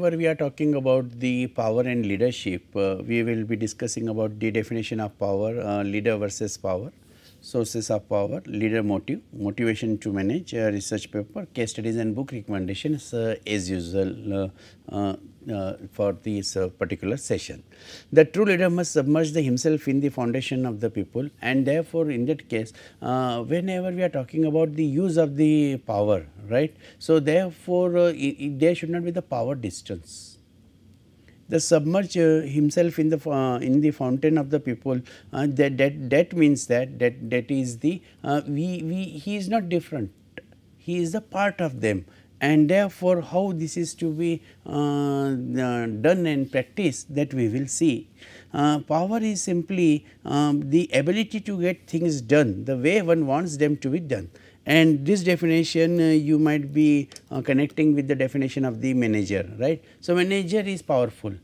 whenever we are talking about the power and leadership, uh, we will be discussing about the definition of power, uh, leader versus power, sources of power, leader motive, motivation to manage, uh, research paper, case studies and book recommendations uh, as usual. Uh, uh, uh, for this uh, particular session. The true leader must submerge the himself in the foundation of the people and therefore in that case uh, whenever we are talking about the use of the power right. So, therefore, it, uh, it, there should not be the power distance. The submerge uh, himself in the uh, in the fountain of the people that, that that means that that that is the we we he is not different he is a part of them and therefore, how this is to be uh, done and practiced that we will see. Uh, power is simply um, the ability to get things done the way one wants them to be done and this definition uh, you might be uh, connecting with the definition of the manager right. So, manager is powerful.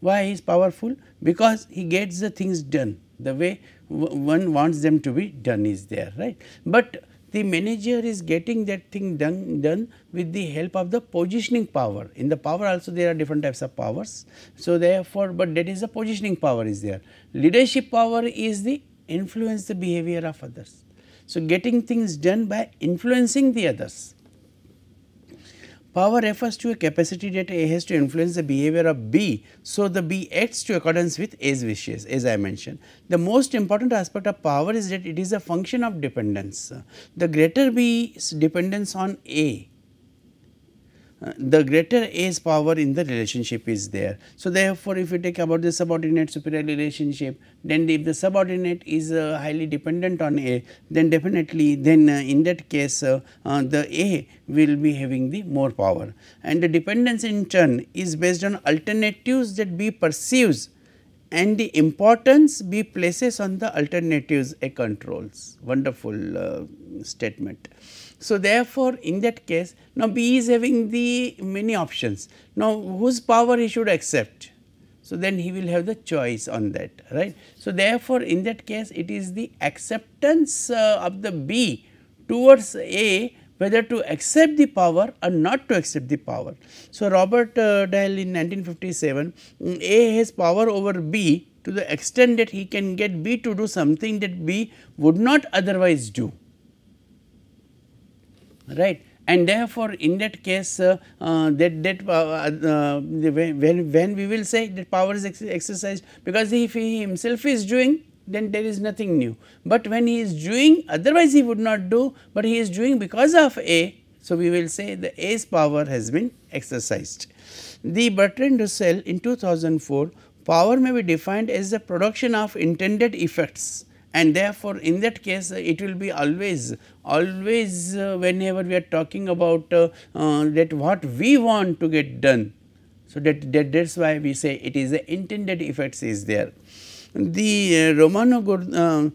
Why he is powerful? Because he gets the things done the way one wants them to be done is there right. But the manager is getting that thing done, done with the help of the positioning power. In the power also there are different types of powers. So, therefore, but that is the positioning power is there. Leadership power is the influence the behavior of others. So, getting things done by influencing the others. Power refers to a capacity that A has to influence the behavior of B, so the B acts to accordance with A's wishes as I mentioned. The most important aspect of power is that it is a function of dependence. The greater B's dependence on A uh, the greater A's power in the relationship is there. So, therefore, if you take about the subordinate superior relationship, then if the subordinate is uh, highly dependent on A, then definitely then uh, in that case uh, uh, the A will be having the more power. And the dependence in turn is based on alternatives that B perceives and the importance B places on the alternatives A controls. Wonderful statement. So, therefore, in that case now B is having the many options. Now, whose power he should accept? So, then he will have the choice on that right. So, therefore, in that case it is the acceptance uh, of the B towards A whether to accept the power or not to accept the power. So, Robert uh, Dahl in 1957 mm, A has power over B to the extent that he can get B to do something that B would not otherwise do right and therefore, in that case uh, uh, that, that uh, uh when, when we will say that power is ex exercised because if he himself is doing then there is nothing new. But when he is doing otherwise he would not do but he is doing because of A. So, we will say the A's power has been exercised. The Bertrand Russell in 2004 power may be defined as the production of intended effects and therefore, in that case uh, it will be always always uh, whenever we are talking about uh, that what we want to get done. So, that, that that is why we say it is the intended effects is there. The Romano Gardini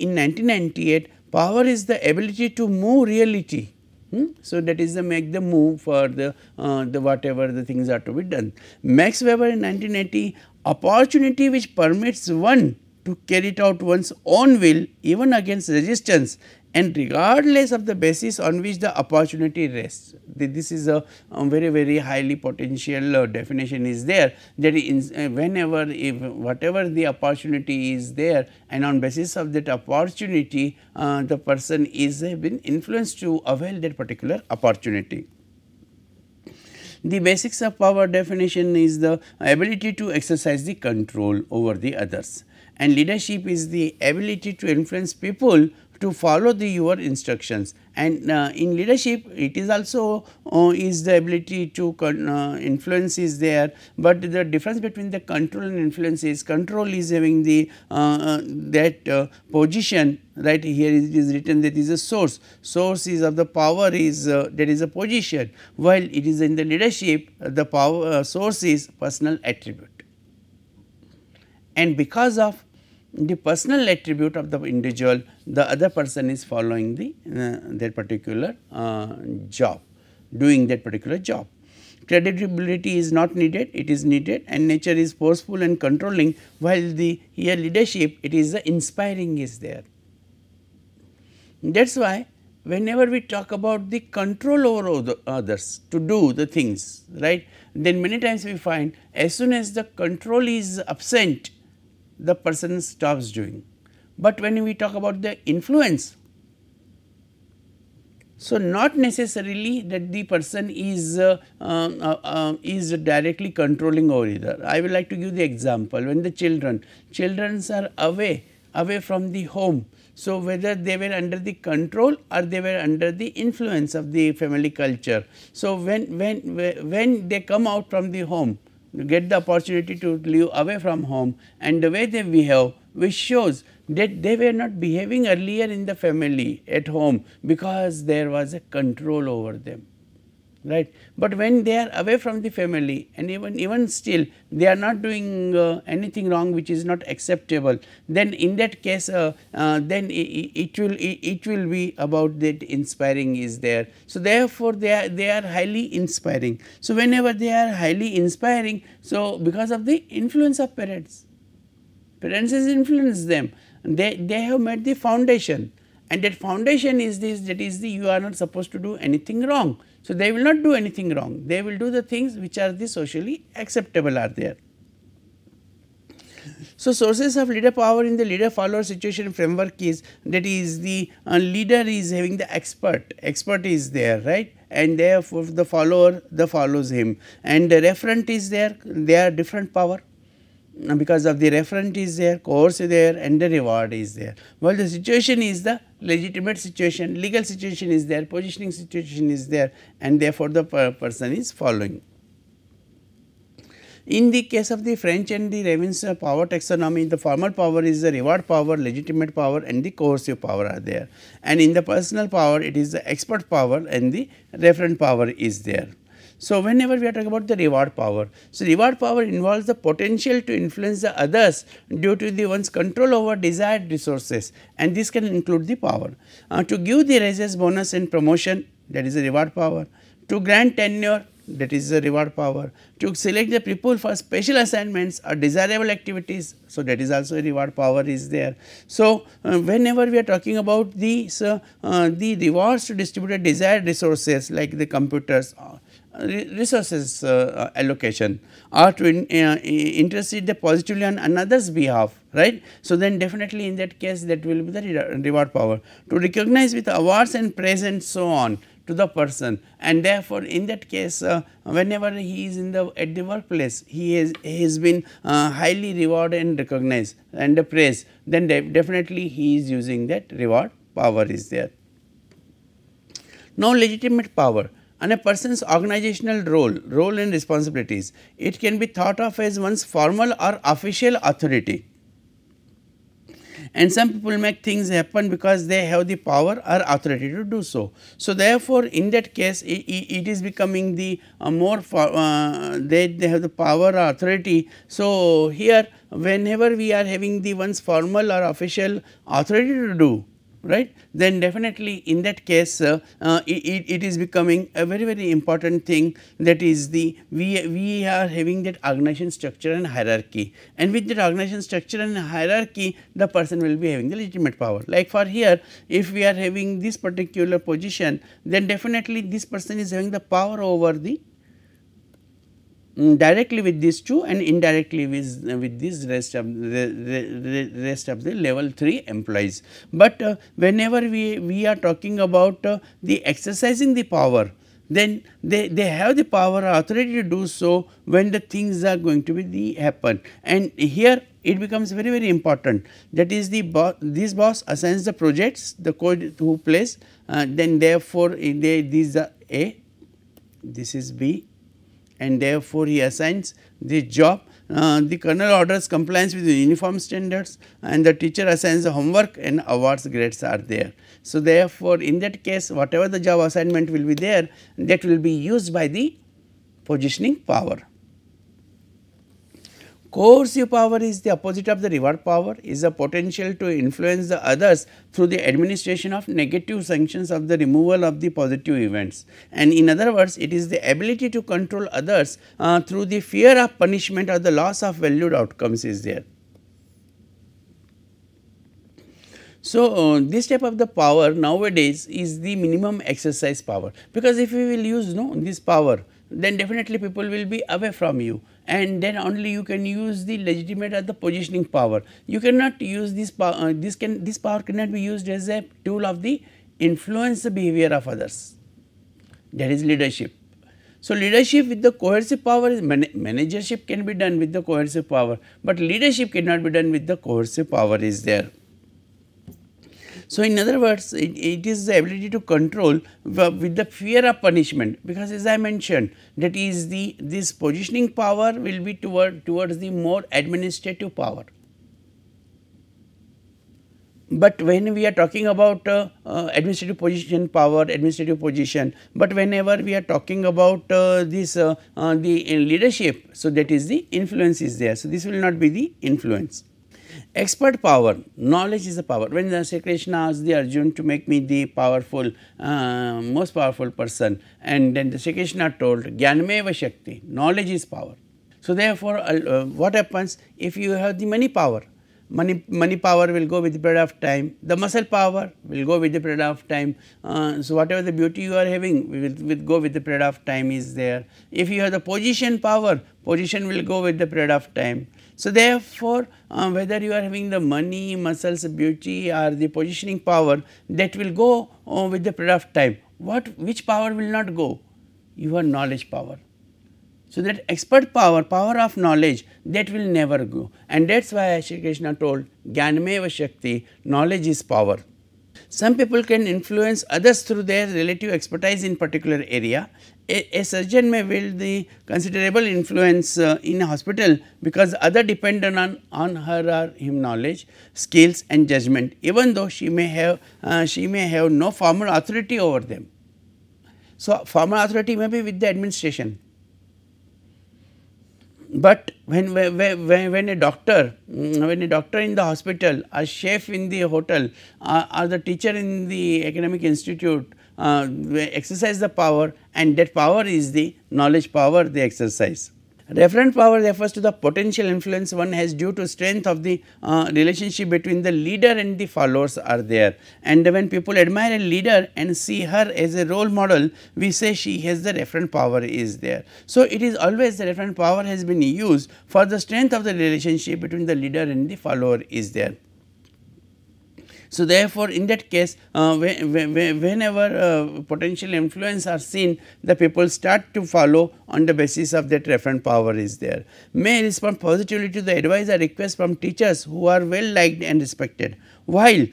in 1998 power is the ability to move reality. Hmm? So, that is the make the move for the, uh, the whatever the things are to be done. Max Weber in 1980 opportunity which permits one to carry out one's own will even against resistance and regardless of the basis on which the opportunity rests. This is a, a very very highly potential uh, definition is there that is uh, whenever if whatever the opportunity is there and on basis of that opportunity uh, the person is uh, been influenced to avail that particular opportunity. The basics of power definition is the ability to exercise the control over the others and leadership is the ability to influence people to follow the your instructions and uh, in leadership it is also uh, is the ability to con, uh, influence is there but the difference between the control and influence is control is having the uh, uh, that uh, position right here it is written that is a source source is of the power is that is a position while it is in the leadership the power source is personal attribute and because of the personal attribute of the individual, the other person is following the uh, their particular uh, job, doing that particular job. Creditability is not needed, it is needed and nature is forceful and controlling while the here leadership it is the inspiring is there. That is why whenever we talk about the control over others to do the things, right, then many times we find as soon as the control is absent the person stops doing. But when we talk about the influence, so not necessarily that the person is uh, um, uh, uh, is directly controlling over either. I would like to give the example when the children, children are away away from the home. So whether they were under the control or they were under the influence of the family culture. So when when when they come out from the home, get the opportunity to live away from home and the way they behave which shows that they were not behaving earlier in the family at home because there was a control over them right. But when they are away from the family and even even still they are not doing uh, anything wrong which is not acceptable, then in that case uh, uh, then it, it will it, it, will be about that inspiring is there. So therefore, they are they are highly inspiring. So whenever they are highly inspiring, so because of the influence of parents, parents has influenced them. They they have made the foundation and that foundation is this that is the you are not supposed to do anything wrong. So, they will not do anything wrong, they will do the things which are the socially acceptable are there. So, sources of leader power in the leader follower situation framework is that is the uh, leader is having the expert, expert is there right and therefore, the follower the follows him and the referent is there, they are different power because of the referent is there, course is there and the reward is there. Well, the situation is the legitimate situation, legal situation is there, positioning situation is there and therefore, the per person is following. In the case of the French and the Ravens power taxonomy, the formal power is the reward power, legitimate power and the coercive power are there. And in the personal power, it is the expert power and the referent power is there. So whenever we are talking about the reward power, so reward power involves the potential to influence the others due to the one's control over desired resources and this can include the power. Uh, to give the raises, bonus and promotion that is the reward power, to grant tenure that is the reward power, to select the people for special assignments or desirable activities. So, that is also a reward power is there. So, uh, whenever we are talking about these uh, uh, the rewards to distribute desired resources like the computers uh, resources uh, uh allocation or to in, uh, the positively on another's behalf right. So, then definitely in that case that will be the re reward power to recognize with awards and presents so on to the person and therefore, in that case uh, whenever he is in the at the workplace he has, he has been uh, highly rewarded and recognized and praised then de definitely he is using that reward power is there. Now, legitimate power and a person's organizational role, role and responsibilities. It can be thought of as one's formal or official authority. And some people make things happen because they have the power or authority to do so. So, therefore, in that case, it, it is becoming the uh, more for, uh, they, they have the power or authority. So, here whenever we are having the one's formal or official authority to do, right then definitely in that case uh, uh, it, it is becoming a very very important thing that is the we we are having that organization structure and hierarchy and with that organization structure and hierarchy the person will be having the legitimate power like for here if we are having this particular position then definitely this person is having the power over the Mm, directly with these two and indirectly with, uh, with these rest of the rest of the level 3 employees. But uh, whenever we, we are talking about uh, the exercising the power, then they, they have the power authority to do so when the things are going to be the happen. And here it becomes very very important that is the boss this boss assigns the projects the code who plays uh, then therefore, eh, they these are A, this is B and therefore, he assigns this job. Uh, the kernel orders compliance with the uniform standards and the teacher assigns the homework and awards grades are there. So, therefore, in that case whatever the job assignment will be there that will be used by the positioning power. Coercive power is the opposite of the reward power, is the potential to influence the others through the administration of negative sanctions of the removal of the positive events. And in other words, it is the ability to control others uh, through the fear of punishment or the loss of valued outcomes is there. So, uh, this type of the power nowadays is the minimum exercise power, because if we will use no this power, then definitely people will be away from you and then only you can use the legitimate or the positioning power. You cannot use this power, uh, this can this power cannot be used as a tool of the influence the behavior of others. That is leadership. So, leadership with the coercive power is man managership can be done with the coercive power, but leadership cannot be done with the coercive power is there. So, in other words, it, it is the ability to control with the fear of punishment because as I mentioned that is the this positioning power will be toward towards the more administrative power. But when we are talking about uh, uh, administrative position power, administrative position, but whenever we are talking about uh, this uh, uh, the uh, leadership, so that is the influence is there. So, this will not be the influence expert power, knowledge is the power. When the Sri Krishna asked the Arjun to make me the powerful, uh, most powerful person and then the Sri Krishna told Gyanmeva Shakti, knowledge is power. So, therefore, uh, what happens if you have the money power? Money, money power will go with the period of time, the muscle power will go with the period of time. Uh, so, whatever the beauty you are having will, will go with the period of time is there. If you have the position power, position will go with the period of time. So, therefore, uh, whether you are having the money, muscles, beauty or the positioning power that will go uh, with the period of time. What which power will not go? Your knowledge power. So, that expert power, power of knowledge that will never go and that is why Shri Krishna told Gyanmeva Shakti, knowledge is power. Some people can influence others through their relative expertise in particular area. A, a surgeon may wield the considerable influence uh, in a hospital because other depend on, on her or him knowledge, skills and judgment even though she may have, uh, she may have no formal authority over them. So, formal authority may be with the administration but when, when, when a doctor, mm, when a doctor in the hospital, a chef in the hotel uh, or the teacher in the academic institute uh, exercise the power and that power is the knowledge power they exercise. Referent power refers to the potential influence one has due to strength of the uh, relationship between the leader and the followers are there. And when people admire a leader and see her as a role model, we say she has the referent power is there. So, it is always the referent power has been used for the strength of the relationship between the leader and the follower is there. So, therefore, in that case uh, whenever uh, potential influence are seen the people start to follow on the basis of that referent power is there. May respond positively to the advice or request from teachers who are well liked and respected while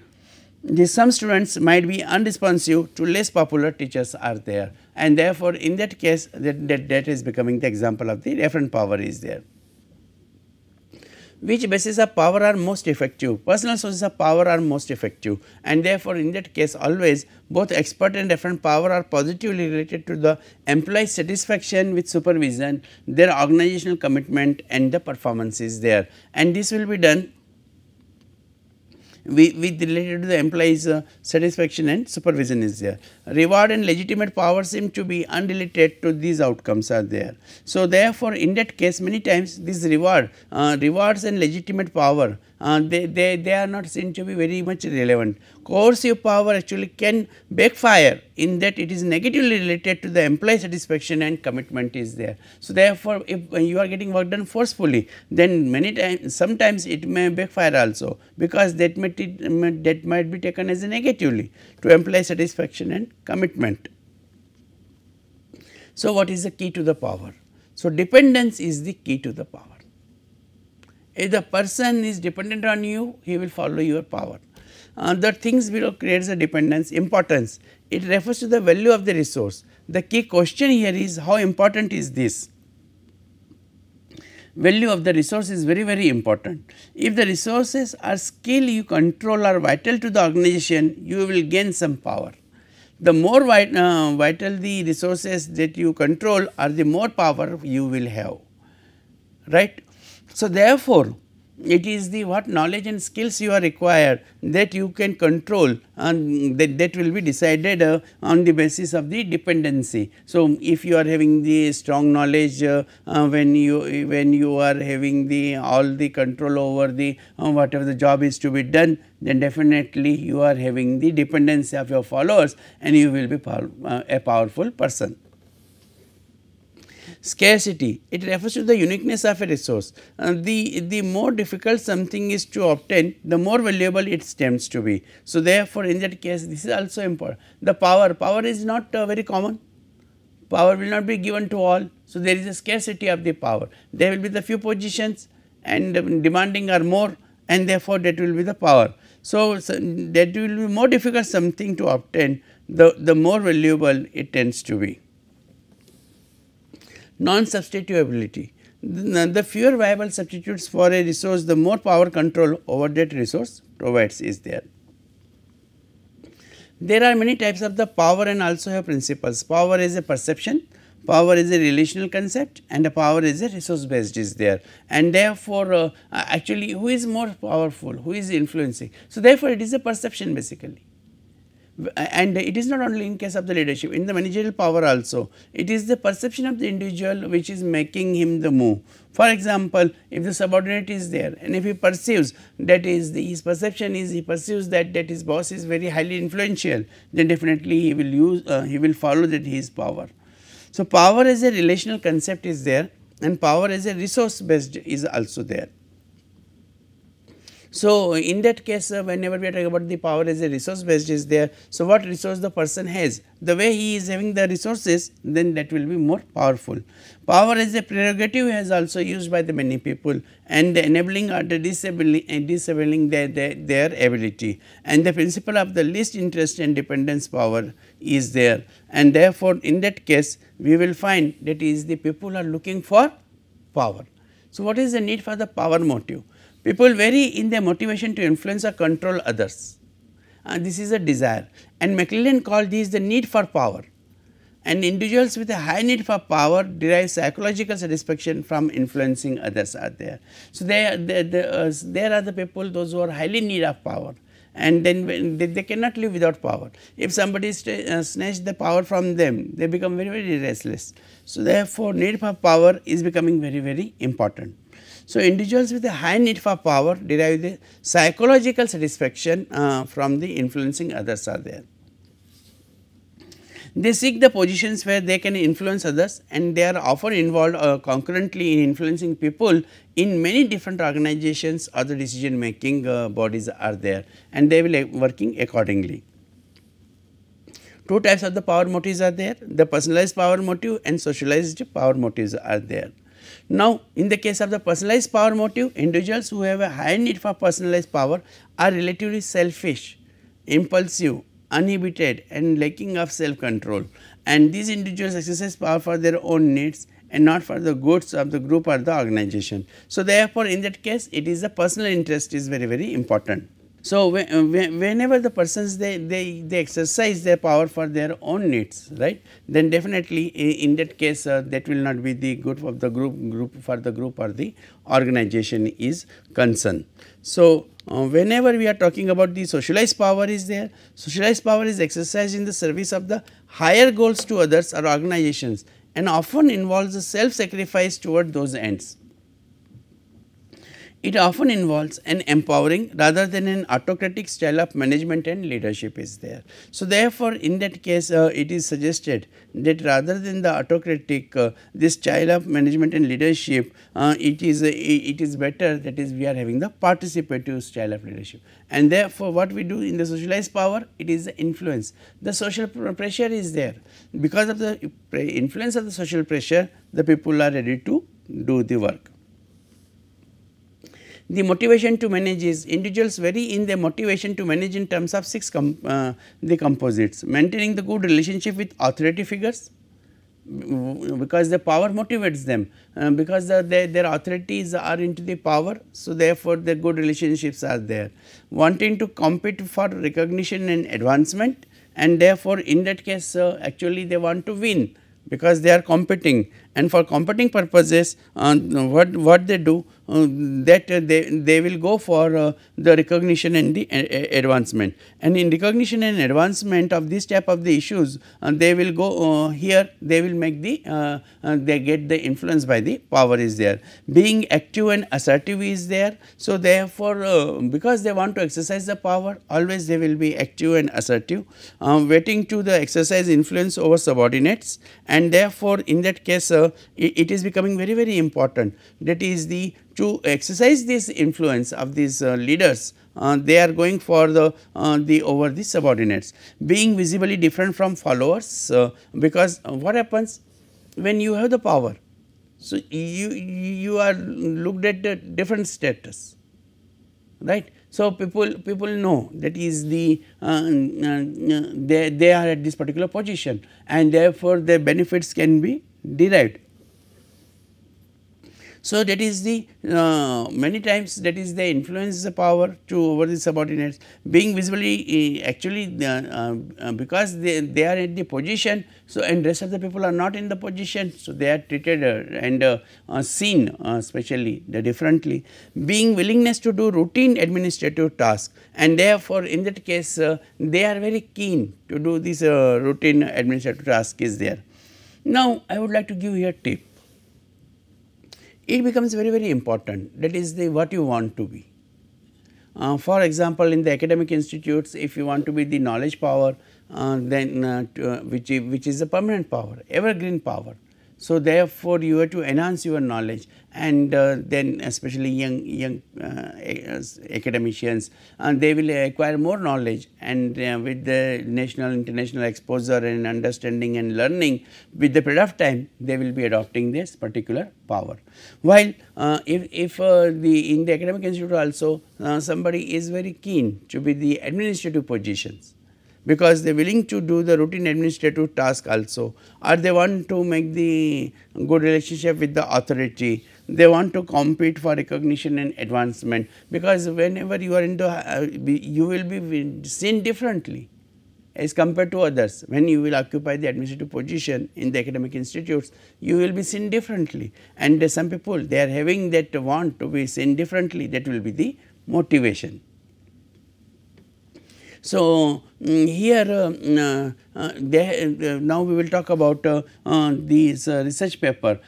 the some students might be unresponsive to less popular teachers are there and therefore, in that case that, that, that is becoming the example of the referent power is there which bases of power are most effective? Personal sources of power are most effective and therefore, in that case always both expert and referent power are positively related to the employee's satisfaction with supervision, their organizational commitment and the performance is there. And this will be done with, related to the employees uh, satisfaction and supervision is there. Reward and legitimate power seem to be unrelated to these outcomes are there. So, therefore, in that case many times this reward, uh, rewards and legitimate power uh, they, they, they are not seen to be very much relevant. Coercive power actually can backfire in that it is negatively related to the employee satisfaction and commitment is there. So, therefore, if you are getting work done forcefully, then many times sometimes it may backfire also because that might, that might be taken as a negatively to employee satisfaction and commitment. So, what is the key to the power? So, dependence is the key to the power. If the person is dependent on you, he will follow your power. Uh, the things below creates a dependence, importance. It refers to the value of the resource. The key question here is how important is this? Value of the resource is very, very important. If the resources or skill you control are vital to the organization, you will gain some power. The more vit uh, vital the resources that you control are, the more power you will have, right. So, therefore, it is the what knowledge and skills you are required that you can control and that, that will be decided uh, on the basis of the dependency. So, if you are having the strong knowledge uh, uh, when you when you are having the all the control over the uh, whatever the job is to be done then definitely you are having the dependency of your followers and you will be uh, a powerful person scarcity, it refers to the uniqueness of a resource. Uh, the, the more difficult something is to obtain, the more valuable it tends to be. So, therefore, in that case, this is also important. The power, power is not uh, very common, power will not be given to all. So, there is a scarcity of the power. There will be the few positions and um, demanding are more and therefore, that will be the power. So, so that will be more difficult something to obtain, the, the more valuable it tends to be non-substitutability. The fewer viable substitutes for a resource, the more power control over that resource provides is there. There are many types of the power and also have principles. Power is a perception, power is a relational concept and a power is a resource based is there and therefore uh, actually who is more powerful who is influencing so therefore it is a perception basically and it is not only in case of the leadership in the managerial power also it is the perception of the individual which is making him the move for example if the subordinate is there and if he perceives that is the, his perception is he perceives that that his boss is very highly influential then definitely he will use uh, he will follow that his power so power as a relational concept is there and power as a resource based is also there so, in that case uh, whenever we are talking about the power as a resource based is there, so what resource the person has, the way he is having the resources then that will be more powerful. Power as a prerogative has also used by the many people and enabling or the disabling, uh, disabling their, their, their ability and the principle of the least interest and dependence power is there and therefore, in that case we will find that is the people are looking for power. So, what is the need for the power motive? People vary in their motivation to influence or control others. Uh, this is a desire and Maclellan called this the need for power and individuals with a high need for power derive psychological satisfaction from influencing others out there. So, they, they, they uh, there are the people those who are highly need of power and then they, they cannot live without power. If somebody uh, snatches the power from them, they become very, very restless. So, therefore, need for power is becoming very, very important. So, individuals with a high need for power derive the psychological satisfaction uh, from the influencing others are there. They seek the positions where they can influence others and they are often involved uh, concurrently in influencing people in many different organizations or the decision making uh, bodies are there and they will uh, working accordingly two types of the power motives are there the personalized power motive and socialized power motives are there now, in the case of the personalized power motive, individuals who have a high need for personalized power are relatively selfish, impulsive, uninhibited and lacking of self control and these individuals exercise power for their own needs and not for the goods of the group or the organization. So, therefore, in that case it is the personal interest is very very important. So, uh, whenever the persons they, they, they exercise their power for their own needs, right, then definitely in, that case uh, that will not be the good of the group, group for the group or the organization is concerned. So, uh, whenever we are talking about the socialized power is there, socialized power is exercised in the service of the higher goals to others or organizations and often involves a self sacrifice toward those ends. It often involves an empowering rather than an autocratic style of management and leadership is there. So, therefore, in that case uh, it is suggested that rather than the autocratic uh, this style of management and leadership uh, it is uh, it is better that is we are having the participative style of leadership. And therefore, what we do in the socialized power it is the influence. The social pressure is there because of the uh, influence of the social pressure the people are ready to do the work the motivation to manage is individuals vary in their motivation to manage in terms of six com, uh, the composites maintaining the good relationship with authority figures because the power motivates them uh, because the, their authorities are into the power. So, therefore, the good relationships are there wanting to compete for recognition and advancement and therefore, in that case uh, actually they want to win because they are competing and for competing purposes uh, what, what they do uh, that uh, they, they will go for uh, the recognition and the advancement. And in recognition and advancement of this type of the issues, they will go here, they will make the, they get the influence by the power is there. Being active and assertive is there. So, therefore, because they want to exercise the power, always they will be active and assertive, waiting to the exercise influence over subordinates and therefore, in that case uh, it, it is becoming very very important that is the to exercise this influence of these uh, leaders uh, they are going for the, uh, the over the subordinates being visibly different from followers uh, because what happens when you have the power. So, you, you are looked at a different status right. So, people people know that is the uh, uh, they, they are at this particular position and therefore, their benefits can be derived so, that is the uh, many times that is the influence the power to over the subordinates being visibly eh, uh, actually uh, because they, they are at the position. So, and rest of the people are not in the position. So, they are treated uh, and uh, uh, seen especially differently being willingness to do routine administrative tasks and therefore, in that case they are very keen to do this routine administrative task is there. Now, I would like to give you a tip it becomes very very important that is the what you want to be. Uh, for example, in the academic institutes if you want to be the knowledge power uh, then uh, to, uh, which, which is a permanent power, evergreen power so, therefore, you have to enhance your knowledge and uh, then especially young young uh, academicians and uh, they will acquire more knowledge and uh, with the national international exposure and understanding and learning with the period of time they will be adopting this particular power. While uh, if, if uh, the in the academic institute also somebody is very keen to be the administrative positions because they are willing to do the routine administrative task also or they want to make the good relationship with the authority. They want to compete for recognition and advancement because whenever you are in the, uh, you will be seen differently as compared to others. When you will occupy the administrative position in the academic institutes, you will be seen differently and uh, some people they are having that want to be seen differently that will be the motivation. So mm, here uh, mm, uh, uh, they, now we will talk about these research paper.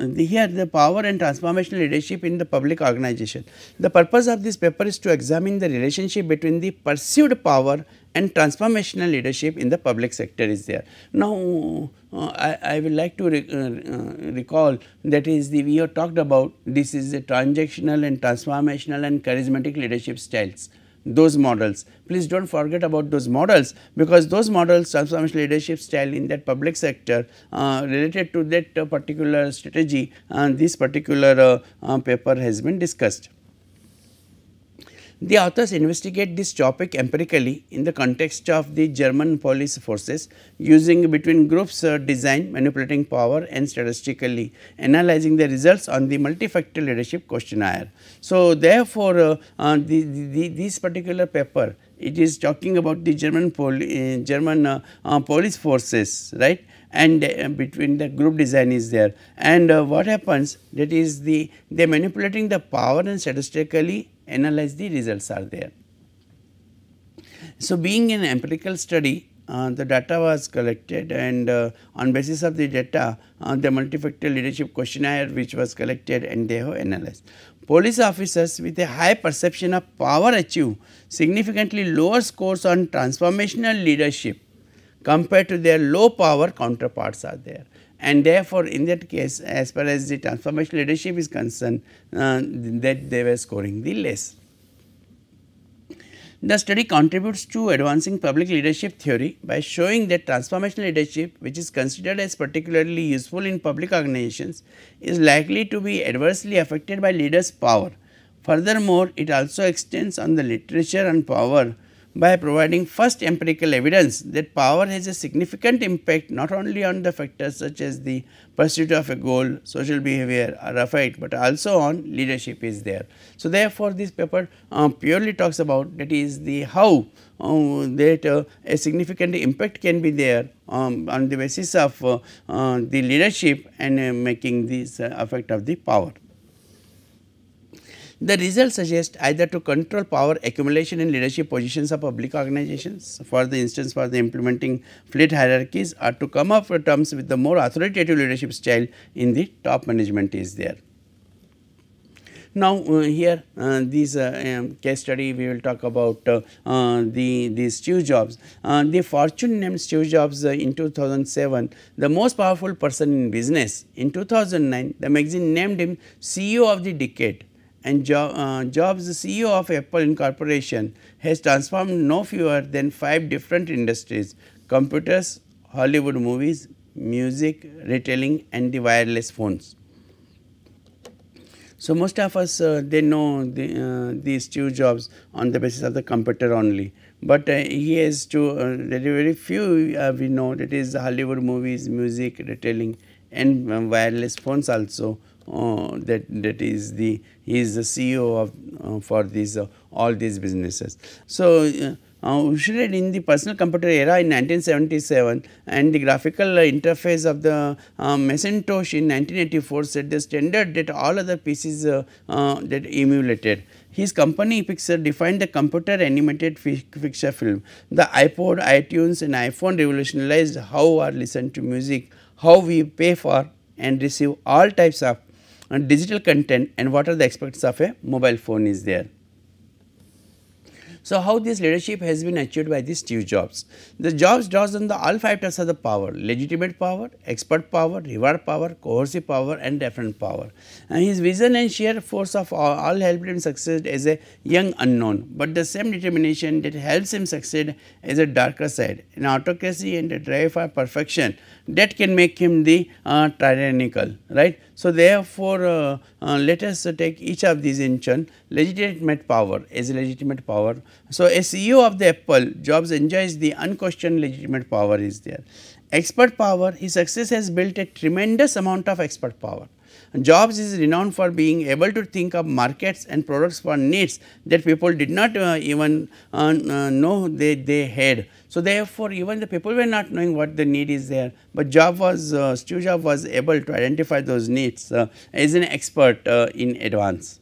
here the power and transformational leadership in the public organization. The purpose of this paper is to examine the relationship between the perceived power and transformational leadership in the public sector is there. Now, uh, I, I would like to re, uh, recall that is the we have talked about this is the transactional and transformational and charismatic leadership styles those models. Please do not forget about those models because those models transformational leadership style in that public sector uh, related to that particular strategy and uh, this particular uh, uh, paper has been discussed. The authors investigate this topic empirically in the context of the German police forces using between groups uh, design, manipulating power and statistically analyzing the results on the multifactor leadership questionnaire. So, therefore, uh, uh, the, the, the, this particular paper it is talking about the German, poli, uh, German uh, uh, police forces right and uh, between the group design is there and uh, what happens that is the they manipulating the power and statistically analyze the results are there. So, being an empirical study uh, the data was collected and uh, on basis of the data uh, the multifactorial leadership questionnaire which was collected and they have analyzed. Police officers with a high perception of power achieve significantly lower scores on transformational leadership compared to their low power counterparts are there and therefore, in that case as far as the transformational leadership is concerned uh, that they were scoring the less. The study contributes to advancing public leadership theory by showing that transformational leadership which is considered as particularly useful in public organizations is likely to be adversely affected by leaders power. Furthermore, it also extends on the literature on power by providing first empirical evidence that power has a significant impact not only on the factors such as the pursuit of a goal, social behavior or affect, but also on leadership is there. So, therefore, this paper uh, purely talks about that is the how uh, that uh, a significant impact can be there um, on the basis of uh, uh, the leadership and making this effect of the power. The results suggest either to control power accumulation in leadership positions of public organizations, for the instance for the implementing fleet hierarchies or to come up for terms with the more authoritative leadership style in the top management is there. Now, uh, here uh, these uh, um, case study we will talk about uh, uh, the, these Steve Jobs. Uh, the fortune named Steve Jobs in 2007 the most powerful person in business. In 2009 the magazine named him CEO of the decade and jo uh, Jobs, the CEO of Apple Incorporation, has transformed no fewer than five different industries computers, Hollywood movies, music, retailing, and the wireless phones. So, most of us uh, they know the, uh, Steve Jobs on the basis of the computer only, but uh, he has to uh, very few uh, we know that is Hollywood movies, music, retailing, and uh, wireless phones also uh, that that is the he is the CEO of uh, for these uh, all these businesses. So. Uh, we should in the personal computer era in 1977 and the graphical uh, interface of the uh, Macintosh in 1984 set the standard that all other PCs uh, that emulated. His company Pixar defined the computer animated picture film. The iPod, iTunes and iPhone revolutionized how we listen to music, how we pay for and receive all types of and digital content and what are the aspects of a mobile phone is there. So, how this leadership has been achieved by this Steve Jobs? The Jobs draws on the all five types of the power, legitimate power, expert power, reward power, coercive power and deferent power. And his vision and sheer force of all, all helped him succeed as a young unknown, but the same determination that helps him succeed as a darker side, an autocracy and a drive for perfection that can make him the uh, tyrannical, right. So, therefore, uh, uh, let us take each of these in turn legitimate power as legitimate power. So, CEO of the Apple, Jobs enjoys the unquestioned legitimate power is there. Expert power, his success has built a tremendous amount of expert power. Jobs is renowned for being able to think of markets and products for needs that people did not uh, even uh, uh, know they, they had. So, therefore, even the people were not knowing what the need is there, but Job was, uh, Steve Jobs was able to identify those needs uh, as an expert uh, in advance.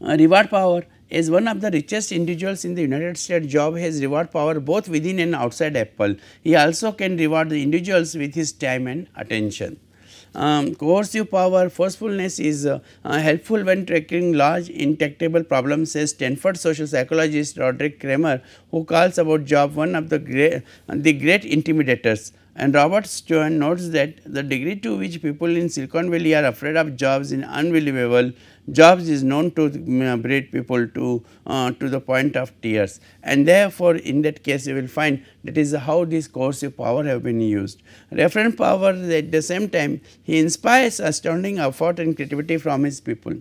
reward power as one of the richest individuals in the United States, Job has reward power both within and outside Apple. He also can reward the individuals with his time and attention um, coercive power forcefulness is uh, uh, helpful when tackling large intractable problems says Stanford social psychologist Roderick Kramer who calls about job one of the great, the great intimidators. And Robert Stern notes that the degree to which people in Silicon Valley are afraid of jobs is unbelievable Jobs is known to breed people to, uh, to the point of tears and therefore, in that case you will find that is how these coercive power have been used. Referent power at the same time he inspires astounding effort and creativity from his people.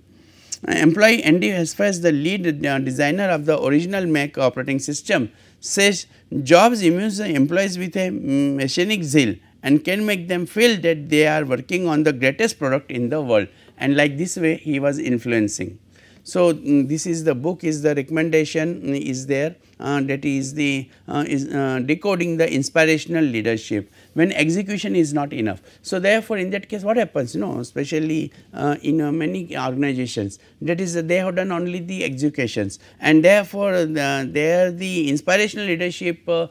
Uh, employee Andy as the lead uh, designer of the original Mac operating system says Jobs imbues the employees with a mm, machinic zeal and can make them feel that they are working on the greatest product in the world and like this way he was influencing. So, mm, this is the book is the recommendation mm, is there uh, that is the uh, is uh, decoding the inspirational leadership when execution is not enough. So, therefore, in that case what happens you know especially uh, in uh, many organizations that is they have done only the executions and therefore, there the inspirational leadership uh,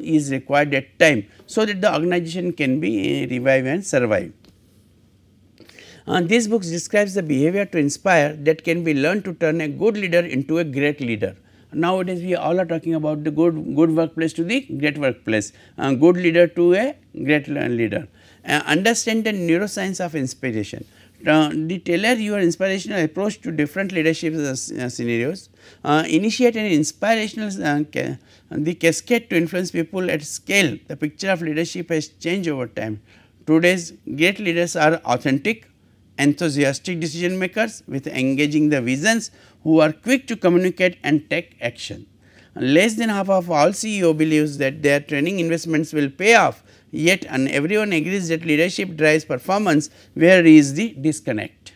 is required at time. So, that the organization can be revived and survive. And these books describes the behavior to inspire that can be learned to turn a good leader into a great leader. Nowadays, we all are talking about the good, good workplace to the great workplace, uh, good leader to a great leader. Uh, understand the neuroscience of inspiration. Uh, tailor your inspirational approach to different leadership uh, uh scenarios. Uh, initiate an inspirational uh, ca the cascade to influence people at scale. The picture of leadership has changed over time. Today's great leaders are authentic, enthusiastic decision makers with engaging the visions who are quick to communicate and take action. Less than half of all CEO believes that their training investments will pay off, yet and everyone agrees that leadership drives performance, where is the disconnect?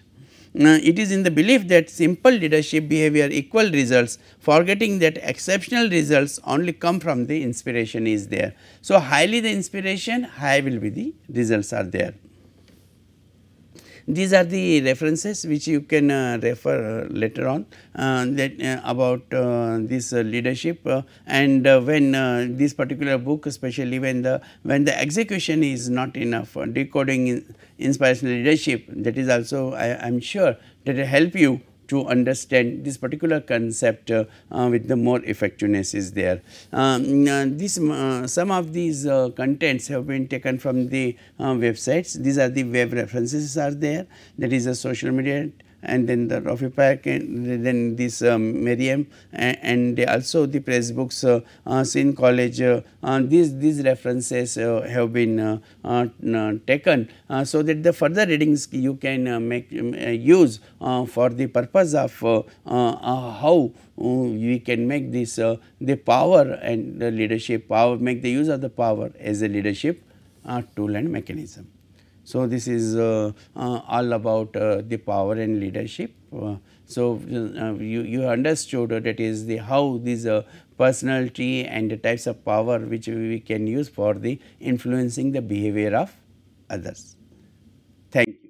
Uh, it is in the belief that simple leadership behavior equal results, forgetting that exceptional results only come from the inspiration is there. So, highly the inspiration, high will be the results are there. These are the references which you can uh, refer uh, later on uh, that about this leadership and when this particular book especially when the when the execution is not enough decoding in inspirational leadership that is also I am sure that will help you to understand this particular concept uh, uh, with the more effectiveness is there. Um, uh, this, some of these contents have been taken from the websites. These are the web references are there that is a social media and then the Rafi Pak and then this uh, Meriam, Merriam and, and, also the press books uh, uh, in college uh, uh, these these references uh, have been taken so that the further readings you can make um, use for the purpose of how we can make this the power and the leadership power make the use of the power as a leadership tool and mechanism. So, this is uh, uh, all about uh, the power and leadership. so, you, you understood that is the how these personality and the types of power which we can use for the influencing the behavior of others. Thank you.